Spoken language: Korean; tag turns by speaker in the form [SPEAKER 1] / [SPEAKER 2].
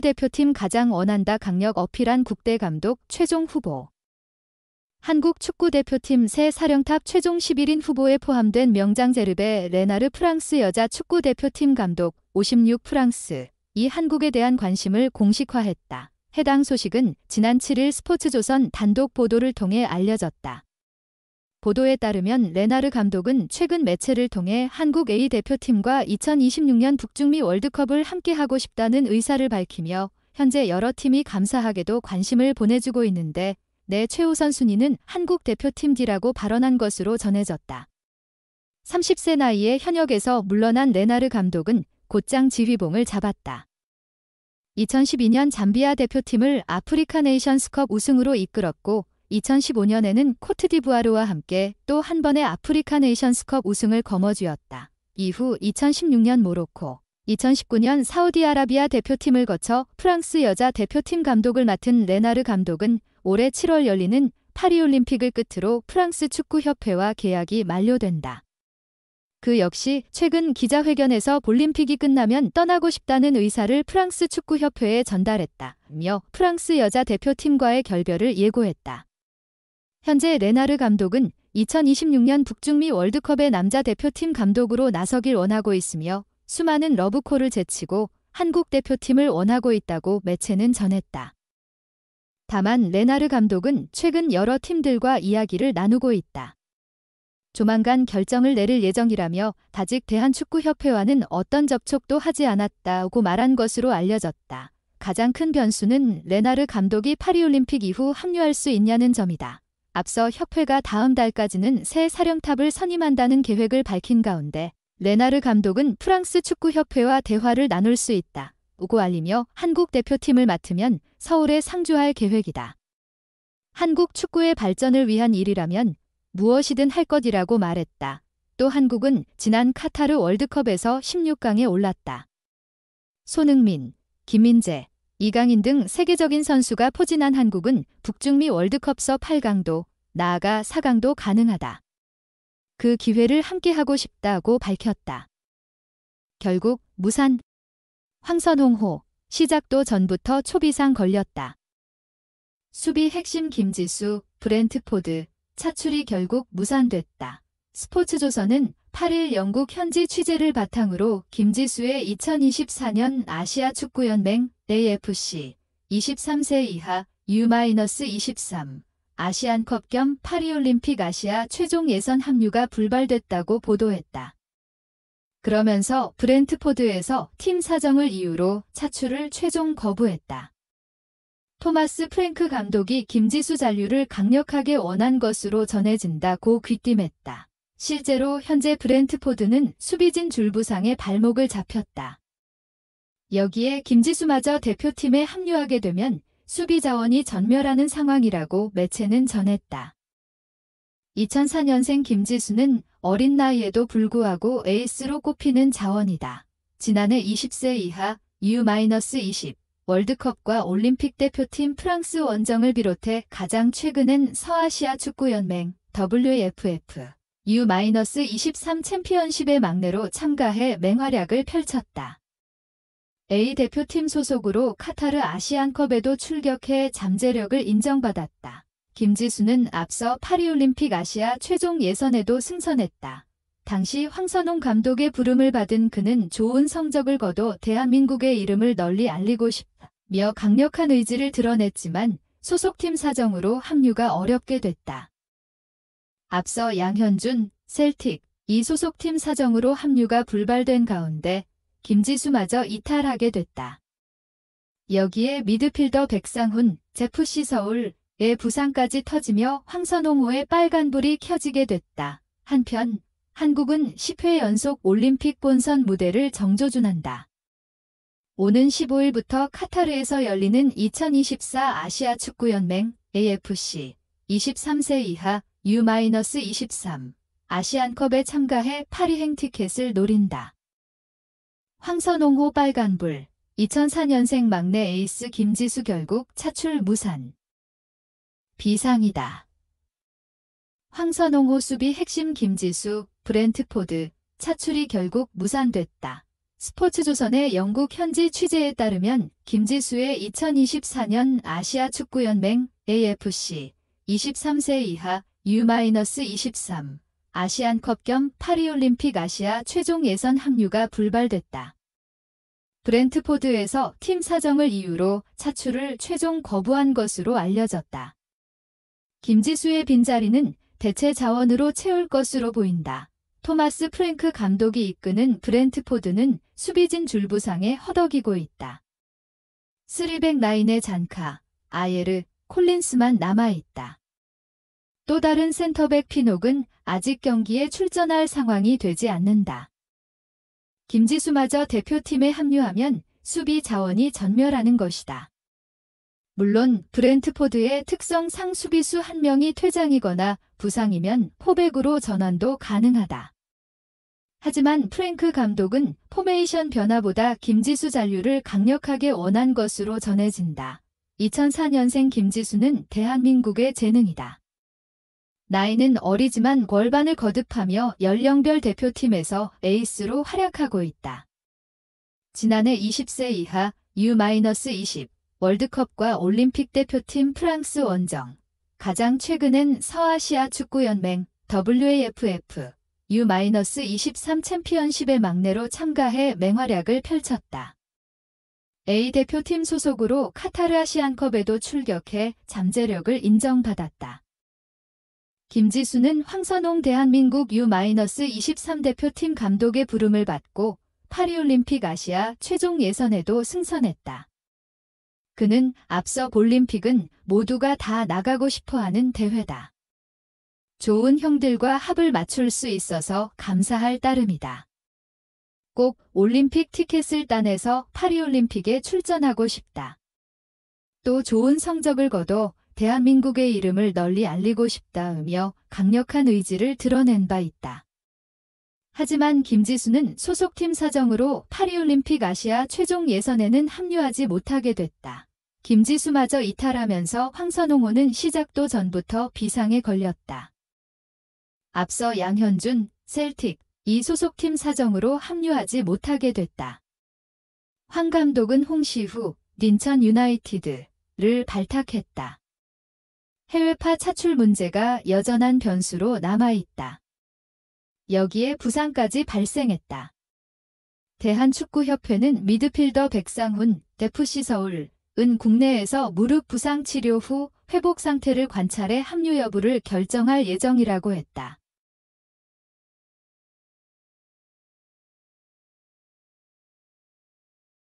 [SPEAKER 1] 대표팀 가장 원한다 강력 어필한 국대 감독 최종 후보. 한국 축구 대표팀 새 사령탑 최종 11인 후보에 포함된 명장 제르베 레나르 프랑스 여자 축구 대표팀 감독 56 프랑스 이 한국에 대한 관심을 공식화했다. 해당 소식은 지난 7일 스포츠조선 단독 보도를 통해 알려졌다. 보도에 따르면 레나르 감독은 최근 매체를 통해 한국 A 대표팀과 2026년 북중미 월드컵을 함께하고 싶다는 의사를 밝히며 현재 여러 팀이 감사하게도 관심을 보내주고 있는데 내 최우선 순위는 한국 대표팀 D라고 발언한 것으로 전해졌다. 30세 나이에 현역에서 물러난 레나르 감독은 곧장 지휘봉을 잡았다. 2012년 잠비아 대표팀을 아프리카 네이션스컵 우승으로 이끌었고 2015년에는 코트디부아르와 함께 또 한 번의 아프리카 네이션스컵 우승을 거머쥐었다. 이후 2016년 모로코, 2019년 사우디아라비아 대표팀을 거쳐 프랑스 여자 대표팀 감독을 맡은 레나르 감독은 올해 7월 열리는 파리올림픽을 끝으로 프랑스 축구협회와 계약이 만료된다. 그 역시 최근 기자회견에서 볼림픽이 끝나면 떠나고 싶다는 의사를 프랑스 축구협회에 전달했다. 며 프랑스 여자 대표팀과의 결별을 예고했다. 현재 레나르 감독은 2026년 북중미 월드컵의 남자 대표팀 감독으로 나서길 원하고 있으며 수많은 러브콜을 제치고 한국 대표팀을 원하고 있다고 매체는 전했다. 다만 레나르 감독은 최근 여러 팀들과 이야기를 나누고 있다. 조만간 결정을 내릴 예정이라며 아직 대한축구협회와는 어떤 접촉도 하지 않았다고 말한 것으로 알려졌다. 가장 큰 변수는 레나르 감독이 파리올림픽 이후 합류할 수 있냐는 점이다. 앞서 협회가 다음 달까지는 새 사령탑을 선임한다는 계획을 밝힌 가운데 레나르 감독은 프랑스 축구협회와 대화를 나눌 수 있다. 우고 알리며 한국 대표팀을 맡으면 서울에 상주할 계획이다. 한국 축구의 발전을 위한 일이라면 무엇이든 할 것이라고 말했다. 또 한국은 지난 카타르 월드컵에서 16강에 올랐다. 손흥민, 김민재, 이강인 등 세계적인 선수가 포진한 한국은 북중미 월드컵서 8강도 나아가 사강도 가능하다. 그 기회를 함께하고 싶다고 밝혔다. 결국 무산 황선홍호 시작도 전부터 초비상 걸렸다. 수비 핵심 김지수, 브렌트포드, 차출이 결국 무산됐다. 스포츠조선은 8일 영국 현지 취재를 바탕으로 김지수의 2024년 아시아 축구연맹 AFC 23세 이하 U-23 아시안컵 겸 파리올림픽 아시아 최종 예선 합류가 불발됐다고 보도했다. 그러면서 브렌트포드에서 팀 사정을 이유로 차출을 최종 거부했다. 토마스 프랭크 감독이 김지수 잔류를 강력하게 원한 것으로 전해진다고 귀띔했다. 실제로 현재 브렌트포드는 수비진 줄부상에 발목을 잡혔다. 여기에 김지수마저 대표팀에 합류하게 되면 수비 자원이 전멸하는 상황이라고 매체는 전했다. 2004년생 김지수는 어린 나이에도 불구하고 에이스로 꼽히는 자원이다. 지난해 20세 이하 U-20 월드컵과 올림픽 대표팀 프랑스 원정을 비롯해 가장 최근엔 서아시아 축구연맹 WFF U-23 챔피언십의 막내로 참가해 맹활약을 펼쳤다. A 대표팀 소속으로 카타르 아시안컵에도 출격해 잠재력을 인정받았다. 김지수는 앞서 파리올림픽 아시아 최종 예선에도 승선했다. 당시 황선홍 감독의 부름을 받은 그는 좋은 성적을 거둬 대한민국의 이름을 널리 알리고 싶다며 강력한 의지를 드러냈지만 소속팀 사정으로 합류가 어렵게 됐다. 앞서 양현준, 셀틱, 이 소속팀 사정으로 합류가 불발된 가운데 김지수마저 이탈하게 됐다. 여기에 미드필더 백상훈, 제프시 서울의 부상까지 터지며 황선홍호의 빨간불이 켜지게 됐다. 한편 한국은 10회 연속 올림픽 본선 무대를 정조준한다. 오는 15일부터 카타르에서 열리는 2024 아시아 축구연맹 AFC 23세 이하 U-23 아시안컵에 참가해 파리행 티켓을 노린다. 황선홍호 빨간불 2004년생 막내 에이스 김지수 결국 차출 무산. 비상이다. 황선홍호 수비 핵심 김지수, 브랜트포드 차출이 결국 무산됐다. 스포츠조선의 영국 현지 취재에 따르면 김지수의 2024년 아시아 축구연맹 AFC 23세 이하 U-23 아시안컵 겸 파리올림픽 아시아 최종 예선 합류가 불발됐다. 브렌트포드에서 팀 사정을 이유로 차출을 최종 거부한 것으로 알려졌다. 김지수의 빈자리는 대체 자원으로 채울 것으로 보인다. 토마스 프랭크 감독이 이끄는 브렌트포드는 수비진 줄부상에 허덕이고 있다. 스리백 라인의 잔카, 아예르, 콜린스만 남아있다. 또 다른 센터백 피녹은 아직 경기에 출전할 상황이 되지 않는다. 김지수마저 대표팀에 합류하면 수비 자원이 전멸하는 것이다. 물론 브렌트포드의 특성상 수비수 한 명이 퇴장이거나 부상이면 포백으로 전환도 가능하다. 하지만 프랭크 감독은 포메이션 변화보다 김지수 잔류를 강력하게 원한 것으로 전해진다. 2004년생 김지수는 대한민국의 재능이다. 나이는 어리지만 월반을 거듭하며 연령별 대표팀에서 에이스로 활약하고 있다. 지난해 20세 이하 U-20 월드컵과 올림픽 대표팀 프랑스 원정, 가장 최근엔 서아시아 축구연맹 WAFF U-23 챔피언십의 막내로 참가해 맹활약을 펼쳤다. A 대표팀 소속으로 카타르 아시안컵에도 출격해 잠재력을 인정받았다. 김지수는 황선홍 대한민국 U-23 대표팀 감독의 부름을 받고 파리올림픽 아시아 최종 예선에도 승선했다. 그는 앞서 볼림픽은 모두가 다 나가고 싶어하는 대회다. 좋은 형들과 합을 맞출 수 있어서 감사할 따름이다. 꼭 올림픽 티켓을 따내서 파리올림픽에 출전하고 싶다. 또 좋은 성적을 거둬 대한민국의 이름을 널리 알리고 싶다며 강력한 의지를 드러낸 바 있다. 하지만 김지수는 소속팀 사정으로 파리올림픽 아시아 최종 예선에는 합류하지 못하게 됐다. 김지수마저 이탈하면서 황선홍호는 시작도 전부터 비상에 걸렸다. 앞서 양현준, 셀틱, 이 소속팀 사정으로 합류하지 못하게 됐다. 황 감독은 홍시후, 닌천 유나이티드를 발탁했다. 해외파 차출 문제가 여전한 변수로 남아있다. 여기에 부상까지 발생했다. 대한축구협회는 미드필더 백상훈, 대프시 서울, 은 국내에서 무릎 부상 치료 후 회복 상태를 관찰해 합류 여부를 결정할 예정이라고 했다.